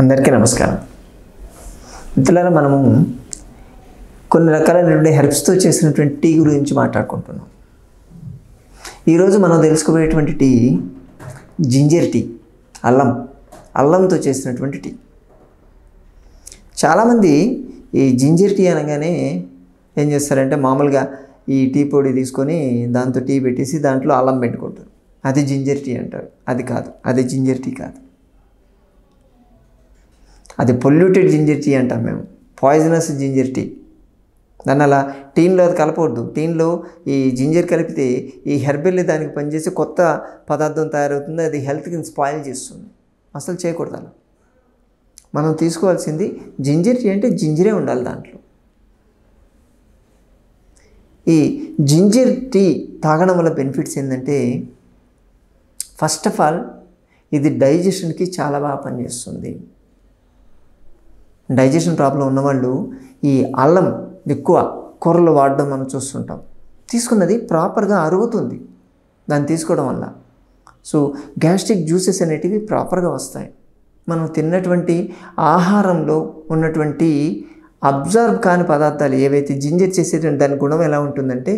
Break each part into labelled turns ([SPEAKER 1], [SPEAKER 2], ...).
[SPEAKER 1] అందరికీ నమస్కారం మిత్రులారా మనము కొన్ని రకాలైనటువంటి హెర్బ్స్తో చేసినటువంటి టీ గురించి మాట్లాడుకుంటున్నాం ఈరోజు మనం తెలుసుకోబోయేటువంటి టీ జింజర్ టీ అల్లం అల్లంతో చేసినటువంటి టీ చాలామంది ఈ జింజర్ టీ అనగానే ఏం చేస్తారంటే మామూలుగా ఈ టీ పొడి తీసుకొని దాంతో టీ పెట్టేసి దాంట్లో అల్లం పెట్టుకుంటారు అది జింజర్ టీ అంటారు అది కాదు అది జింజర్ టీ కాదు అది పొల్యూటెడ్ జింజర్ టీ అంటాం మేము పాయిజనస్ జింజర్ టీ దాన్ని అలా టీన్లో అది కలపవద్దు టీన్లో ఈ జింజర్ కలిపితే ఈ హెర్బెల్ దానికి పనిచేసి కొత్త పదార్థం తయారవుతుంది అది హెల్త్కి స్పాయిల్ చేస్తుంది అసలు చేయకూడదు అలా మనం తీసుకోవాల్సింది జింజర్ టీ అంటే జింజరే ఉండాలి దాంట్లో ఈ జింజర్ టీ తాగడం వల్ల బెనిఫిట్స్ ఏంటంటే ఫస్ట్ ఆఫ్ ఆల్ ఇది డైజెషన్కి చాలా బాగా పనిచేస్తుంది డైజెషన్ ప్రాబ్లం ఉన్నవాళ్ళు ఈ అల్లం ఎక్కువ కూరలు వాడడం మనం చూస్తుంటాం తీసుకున్నది ప్రాపర్గా అరుగుతుంది దాన్ని తీసుకోవడం వల్ల సో గ్యాస్ట్రిక్ జ్యూసెస్ అనేటివి ప్రాపర్గా వస్తాయి మనం తిన్నటువంటి ఆహారంలో ఉన్నటువంటి అబ్జర్వ్ కాని పదార్థాలు ఏవైతే జింజర్ చేసేటువంటి దాని గుణం ఎలా ఉంటుందంటే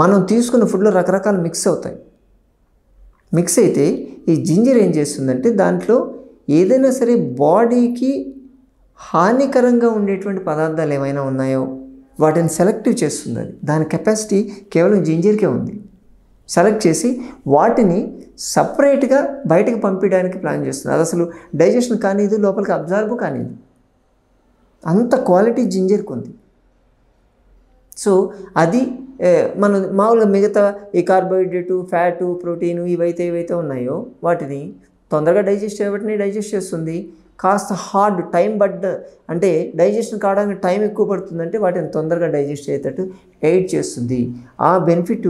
[SPEAKER 1] మనం తీసుకున్న ఫుడ్లో రకరకాలు మిక్స్ అవుతాయి మిక్స్ అయితే ఈ జింజర్ ఏం చేస్తుందంటే దాంట్లో ఏదైనా సరే బాడీకి హానికరంగా ఉండేటువంటి పదార్థాలు ఏమైనా ఉన్నాయో వాటిని సెలెక్టివ్ చేస్తుంది అది దాని కెపాసిటీ కేవలం జింజర్కే ఉంది సెలెక్ట్ చేసి వాటిని సపరేట్గా బయటకు పంపించడానికి ప్లాన్ చేస్తుంది అది అసలు డైజెషన్ కానిది లోపలికి అబ్జార్బ్ కానిది అంత క్వాలిటీ జింజర్కి ఉంది సో అది మనం మామూలుగా మిగతా ఈ కార్బోహైడ్రేటు ఫ్యాటు ప్రోటీను ఇవైతే ఏవైతే ఉన్నాయో వాటిని తొందరగా డైజెస్ట్ చేయబట్టి డైజెస్ట్ చేస్తుంది కాస్త హార్డ్ టైం పడ్డ అంటే డైజెషన్ కావడానికి టైం ఎక్కువ పడుతుందంటే వాటిని తొందరగా డైజెస్ట్ అయ్యేటట్టు ఎయిడ్ చేస్తుంది ఆ బెనిఫిట్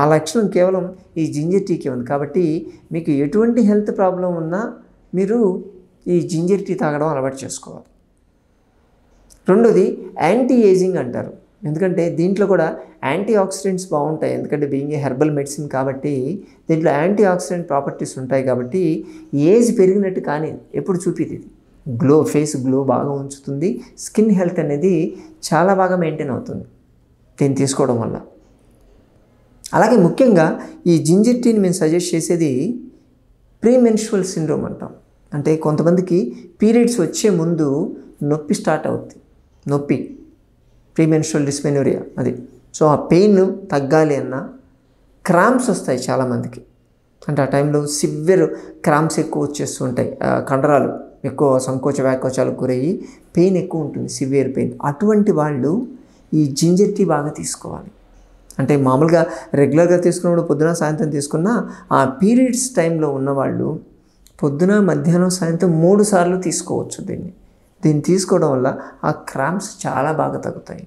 [SPEAKER 1] ఆ లక్షణం కేవలం ఈ జింజర్ టీకే ఉంది కాబట్టి మీకు ఎటువంటి హెల్త్ ప్రాబ్లం ఉన్నా మీరు ఈ జింజర్ టీ తాగడం అలవాటు చేసుకోవాలి రెండోది యాంటీ ఏజింగ్ అంటారు ఎందుకంటే దీంట్లో కూడా యాంటీ ఆక్సిడెంట్స్ బాగుంటాయి ఎందుకంటే బీయింగ్ ఏ హెర్బల్ మెడిసిన్ కాబట్టి దీంట్లో యాంటీ ఆక్సిడెంట్ ప్రాపర్టీస్ ఉంటాయి కాబట్టి ఏజ్ పెరిగినట్టు కానీ ఎప్పుడు చూపిది ఇది గ్లో ఫేస్ గ్లో బాగా ఉంచుతుంది స్కిన్ హెల్త్ అనేది చాలా బాగా మెయింటైన్ అవుతుంది దీన్ని తీసుకోవడం వల్ల అలాగే ముఖ్యంగా ఈ జింజర్ టీని మేము సజెస్ట్ చేసేది ప్రీమెన్షువల్ సిండ్రోమ్ అంటాం అంటే కొంతమందికి పీరియడ్స్ వచ్చే ముందు నొప్పి స్టార్ట్ అవుతుంది నొప్పి ప్రీమెన్స్ట్రల్ డిస్మెనోరియా అది సో ఆ పెయిన్ తగ్గాలి అన్న క్రాంప్స్ వస్తాయి చాలామందికి అంటే ఆ టైంలో సివ్యర్ క్రాంప్స్ ఎక్కువ వచ్చేస్తూ ఉంటాయి కండరాలు ఎక్కువ సంకోచ వ్యాకోచాలకు గురయ్యి పెయిన్ ఎక్కువ ఉంటుంది సివియర్ పెయిన్ అటువంటి వాళ్ళు ఈ జింజర్ టీ బాగా తీసుకోవాలి అంటే మామూలుగా రెగ్యులర్గా తీసుకున్నప్పుడు పొద్దున సాయంత్రం తీసుకున్న ఆ పీరియడ్స్ టైంలో ఉన్నవాళ్ళు పొద్దున మధ్యాహ్నం సాయంత్రం మూడు సార్లు తీసుకోవచ్చు దీన్ని దీన్ని తీసుకోవడం వల్ల ఆ క్రాంప్స్ చాలా బాగా తగ్గుతాయి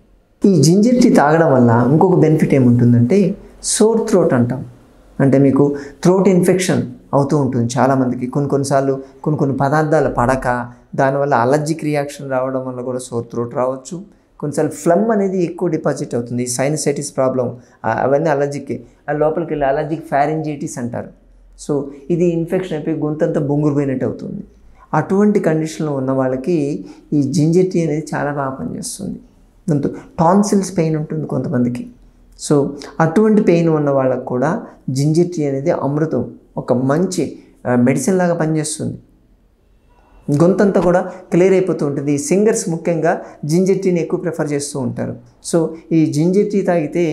[SPEAKER 1] ఈ జింజర్ టీ తాగడం వల్ల ఇంకొక బెనిఫిట్ ఏముంటుందంటే సోర్ థ్రోట్ అంటాం అంటే మీకు థ్రోట్ ఇన్ఫెక్షన్ అవుతూ ఉంటుంది చాలామందికి కొన్ని కొన్నిసార్లు కొన్ని కొన్ని పదార్థాలు పడక దానివల్ల అలర్జిక్ రియాక్షన్ రావడం వల్ల కూడా సోర్ థ్రోట్ రావచ్చు కొన్నిసార్లు ఫ్లమ్ అనేది ఎక్కువ డిపాజిట్ అవుతుంది సైనసైటిస్ ప్రాబ్లం అవన్నీ అలర్జిక్కే ఆ లోపలికి వెళ్ళి అలర్జిక్ ఫ్యారింజైటిస్ అంటారు సో ఇది ఇన్ఫెక్షన్ అయిపోయి గొంతంతా బొంగురుపోయినట్టు అవుతుంది అటువంటి కండిషన్లో ఉన్న వాళ్ళకి ఈ జింజర్ టీ అనేది చాలా బాగా పనిచేస్తుంది దాంతో టాన్సిల్స్ పెయిన్ ఉంటుంది కొంతమందికి సో అటువంటి పెయిన్ ఉన్న వాళ్ళకు కూడా జింజర్ టీ అనేది అమృతం ఒక మంచి మెడిసిన్ లాగా పనిచేస్తుంది గొంతంతా కూడా క్లియర్ అయిపోతూ ఉంటుంది ఈ సింగర్స్ ముఖ్యంగా జింజర్ టీని ఎక్కువ ప్రిఫర్ చేస్తూ ఉంటారు సో ఈ జింజర్ టీ తాగితే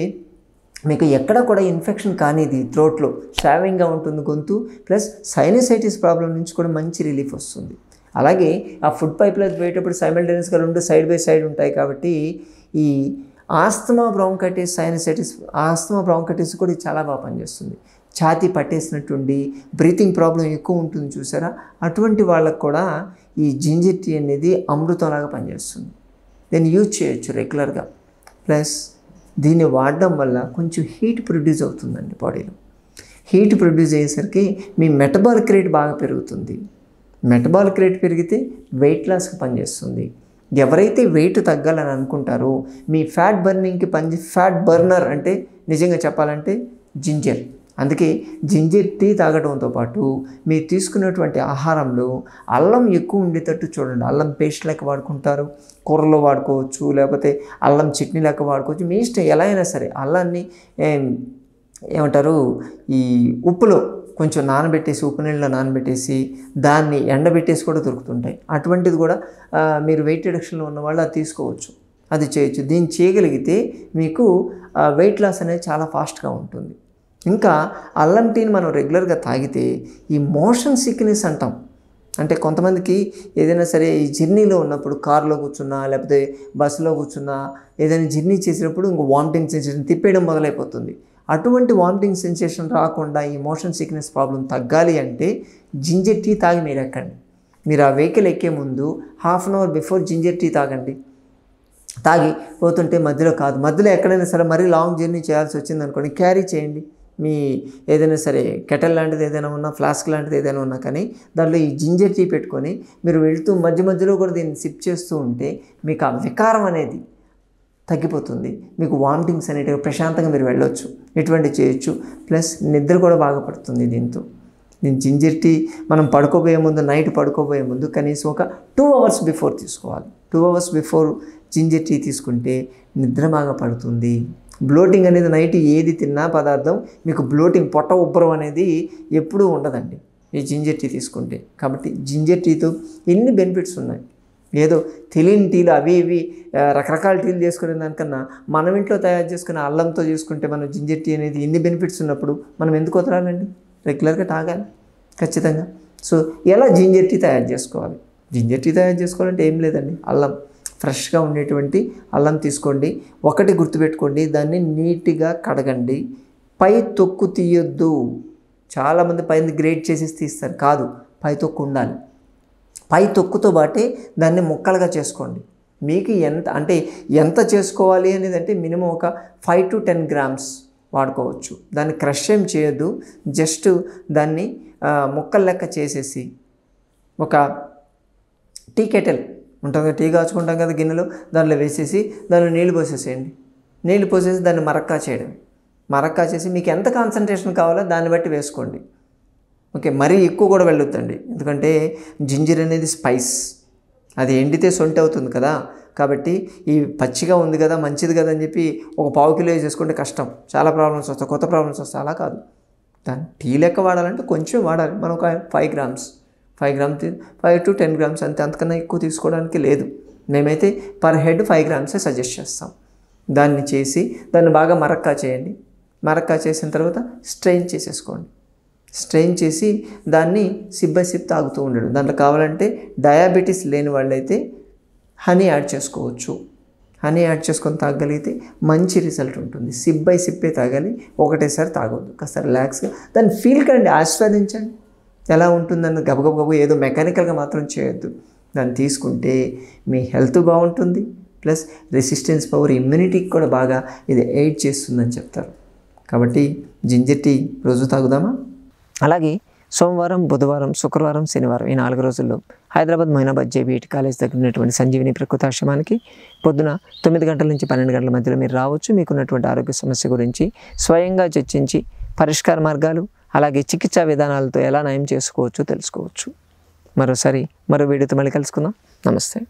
[SPEAKER 1] మీకు ఎక్కడ కూడా ఇన్ఫెక్షన్ కానిది త్రోట్లో షావింగ్గా ఉంటుంది గొంతు ప్లస్ సైనసైటిస్ ప్రాబ్లం నుంచి కూడా మంచి రిలీఫ్ వస్తుంది అలాగే ఆ ఫుడ్ పైప్లో పోయేటప్పుడు సైమల్టేనియస్గా రెండు సైడ్ బై సైడ్ ఉంటాయి కాబట్టి ఈ asthma bronchitis sinusitis asthma bronchitis కూడా చాలా బాగా పనిచేస్తుంది ఛాతి పట్టేసినట్టుండి బ్రీతింగ్ ప్రాబ్లం ఎక్కువ ఉంటుంది చూసారా అటువంటి వాళ్ళకు కూడా ఈ జింజర్ టీ అనేది అమృతంలాగా పనిచేస్తుంది దాన్ని యూజ్ చేయొచ్చు రెగ్యులర్గా ప్లస్ దీన్ని వాడడం వల్ల కొంచెం హీట్ ప్రొడ్యూస్ అవుతుందండి బాడీలో హీట్ ప్రొడ్యూస్ అయ్యేసరికి మీ మెటబాలిక్ రేట్ బాగా పెరుగుతుంది మెటబాలిక్ రేట్ పెరిగితే వెయిట్ లాస్కి పనిచేస్తుంది ఎవరైతే వెయిట్ తగ్గాలని అనుకుంటారో మీ ఫ్యాట్ బర్నింగ్కి పని ఫ్యాట్ బర్నర్ అంటే నిజంగా చెప్పాలంటే జింజర్ అందుకే జింజర్ టీ తాగడంతో పాటు మీరు తీసుకునేటువంటి ఆహారంలో అల్లం ఎక్కువ ఉండేటట్టు చూడండి అల్లం పేస్ట్ లెక్క వాడుకుంటారు కూరలో వాడుకోవచ్చు లేకపోతే అల్లం చట్నీ లెక్క వాడుకోవచ్చు మీ ఇష్టం ఎలా అయినా సరే అల్లాన్ని ఏమంటారు ఈ ఉప్పులో కొంచెం నానబెట్టేసి ఉప్పు నీళ్ళలో నానబెట్టేసి దాన్ని ఎండబెట్టేసి కూడా దొరుకుతుంటాయి అటువంటిది కూడా మీరు వెయిట్ రిడక్షన్లో ఉన్న వాళ్ళు అది తీసుకోవచ్చు అది చేయొచ్చు దీన్ని చేయగలిగితే మీకు వెయిట్ లాస్ అనేది చాలా ఫాస్ట్గా ఉంటుంది ఇంకా అల్లం టీని మనం రెగ్యులర్గా తాగితే ఈ మోషన్ సిక్నెస్ అంటాం అంటే కొంతమందికి ఏదైనా సరే ఈ జర్నీలో ఉన్నప్పుడు కారులో కూర్చున్నా లేకపోతే బస్సులో కూర్చున్నా ఏదైనా జర్నీ చేసినప్పుడు ఇంకో వామిటింగ్ సెన్సేషన్ తిప్పేయడం మొదలైపోతుంది అటువంటి వామిటింగ్ సెన్సేషన్ రాకుండా ఈ మోషన్ సిక్నెస్ ప్రాబ్లం తగ్గాలి అంటే జింజర్ టీ తాగి మీరు ఎక్కండి మీరు ఆ వెహికల్ ఎక్కే ముందు half an hour before ginger tea తాగండి తాగి పోతుంటే మధ్యలో కాదు మధ్యలో ఎక్కడైనా సరే మరీ లాంగ్ జర్నీ చేయాల్సి వచ్చింది అనుకోండి క్యారీ చేయండి మీ ఏదైనా సరే కెటల్ లాంటిది ఏదైనా ఉన్నా ఫ్లాస్క్ లాంటిది ఏదైనా ఉన్నా కానీ దాంట్లో ఈ జింజర్ టీ పెట్టుకొని మీరు వెళుతూ మధ్య మధ్యలో కూడా దీన్ని సిప్ చేస్తూ ఉంటే మీకు ఆ వికారం అనేది తగ్గిపోతుంది మీకు వామిటింగ్స్ అనేటివి ప్రశాంతంగా మీరు వెళ్ళొచ్చు ఇటువంటి చేయొచ్చు ప్లస్ నిద్ర కూడా బాగా పడుతుంది దీంతో దీని జింజర్ టీ మనం పడుకోబోయే ముందు నైట్ పడుకోబోయే ముందు కనీసం ఒక టూ అవర్స్ బిఫోర్ తీసుకోవాలి two hours before ginger tea తీసుకుంటే నిద్ర బాగా పడుతుంది బ్లోటింగ్ అనేది నైట్ ఏది తిన్నా పదార్థం మీకు బ్లోటింగ్ పొట్ట ఉబ్బరం అనేది ఎప్పుడూ ఉండదండి ఈ జింజర్ టీ తీసుకుంటే కాబట్టి జింజర్ టీతో ఎన్ని బెనిఫిట్స్ ఉన్నాయి ఏదో తెలియని టీలు అవి ఇవి రకరకాల టీలు చేసుకునే దానికన్నా మనం ఇంట్లో తయారు చేసుకునే అల్లంతో చేసుకుంటే మనం జింజర్ టీ అనేది ఎన్ని బెనిఫిట్స్ ఉన్నప్పుడు మనం ఎందుకు వదలాలండి రెగ్యులర్గా తాగాలి ఖచ్చితంగా సో ఎలా జింజర్ టీ తయారు చేసుకోవాలి జింజర్ టీ తయారు చేసుకోవాలంటే ఏం లేదండి అల్లం ఫ్రెష్గా ఉండేటువంటి అల్లం తీసుకోండి ఒకటి గుర్తుపెట్టుకోండి దాన్ని నీట్గా కడగండి పై తొక్కు తీయొద్దు చాలామంది పైన గ్రేట్ చేసేసి తీస్తారు కాదు పై తొక్కు ఉండాలి పై తొక్కుతో పాటే దాన్ని ముక్కలుగా చేసుకోండి మీకు ఎంత అంటే ఎంత చేసుకోవాలి అనేది అంటే మినిమం ఒక ఫైవ్ టు టెన్ గ్రామ్స్ వాడుకోవచ్చు దాన్ని క్రష్ ఏం చేయొద్దు జస్ట్ దాన్ని ముక్కలు లెక్క చేసేసి ఒక టీ కెటల్ ఉంటాం కదా టీ కాచుకుంటాం కదా గిన్నెలో దాంట్లో వేసేసి దానిలో నీళ్ళు పోసేసేయండి నీళ్ళు పోసేసి దాన్ని మరక్కా చేయడం మరక్కా చేసి మీకు ఎంత కాన్సన్ట్రేషన్ కావాలో దాన్ని బట్టి వేసుకోండి ఓకే మరీ ఎక్కువ కూడా వెళ్ళొద్దండి ఎందుకంటే జింజర్ అనేది స్పైస్ అది ఎండితే సొంటి అవుతుంది కదా కాబట్టి ఈ పచ్చిగా ఉంది కదా మంచిది కదా అని చెప్పి ఒక పావు కిలో వేసేసుకుంటే కష్టం చాలా ప్రాబ్లమ్స్ వస్తాయి కొత్త ప్రాబ్లమ్స్ వస్తాయి అలా కాదు దాన్ని టీ లెక్క వాడాలంటే కొంచెం వాడాలి మనం ఒక five grams five gram five to ten grams అంతే అంతకన్నా ఎక్కువ తీసుకోవడానికి లేదు మేమైతే పర్ హెడ్ ఫైవ్ గ్రామ్సే సజెస్ట్ చేస్తాం దాన్ని చేసి దాన్ని బాగా మరక్కా చేయండి మరక్కా చేసిన తర్వాత స్ట్రెయిన్ చేసేసుకోండి స్ట్రెయిన్ చేసి దాన్ని సిప్ బై సిప్ తాగుతూ ఉండడం దాంట్లో కావాలంటే డయాబెటీస్ లేని వాళ్ళైతే హనీ యాడ్ చేసుకోవచ్చు హనీ యాడ్ చేసుకొని తాగలిగితే మంచి రిజల్ట్ ఉంటుంది సిబ్బై సిప్పే తాగాలి ఒకటేసారి తాగొద్దు కాస్త రిలాక్స్గా దాన్ని ఫీల్ కండి ఆస్వాదించండి ఎలా ఉంటుందన్న గబగబగబు ఏదో మెకానికల్గా మాత్రం చేయొద్దు దాన్ని తీసుకుంటే మీ హెల్త్ బాగుంటుంది ప్లస్ రెసిస్టెన్స్ పవర్ ఇమ్యూనిటీకి కూడా బాగా ఇది ఎయిడ్ చేస్తుందని చెప్తారు కాబట్టి జింజర్ టీ రోజు తాగుదామా అలాగే సోమవారం బుధవారం శుక్రవారం శనివారం ఈ నాలుగు రోజుల్లో హైదరాబాద్ మొయినాబాద్ జేబీఈటి కాలేజ్ దగ్గర ఉన్నటువంటి సంజీవిని ప్రకృతాశ్రమానికి పొద్దున తొమ్మిది గంటల నుంచి పన్నెండు గంటల మధ్యలో మీరు రావచ్చు మీకున్నటువంటి ఆరోగ్య సమస్య గురించి స్వయంగా చర్చించి పరిష్కార మార్గాలు అలాగే చికిత్సా విధానాలతో ఎలా నయం చేసుకోవచ్చో తెలుసుకోవచ్చు మరోసారి మరో వీడియోతో మళ్ళీ కలుసుకుందాం నమస్తే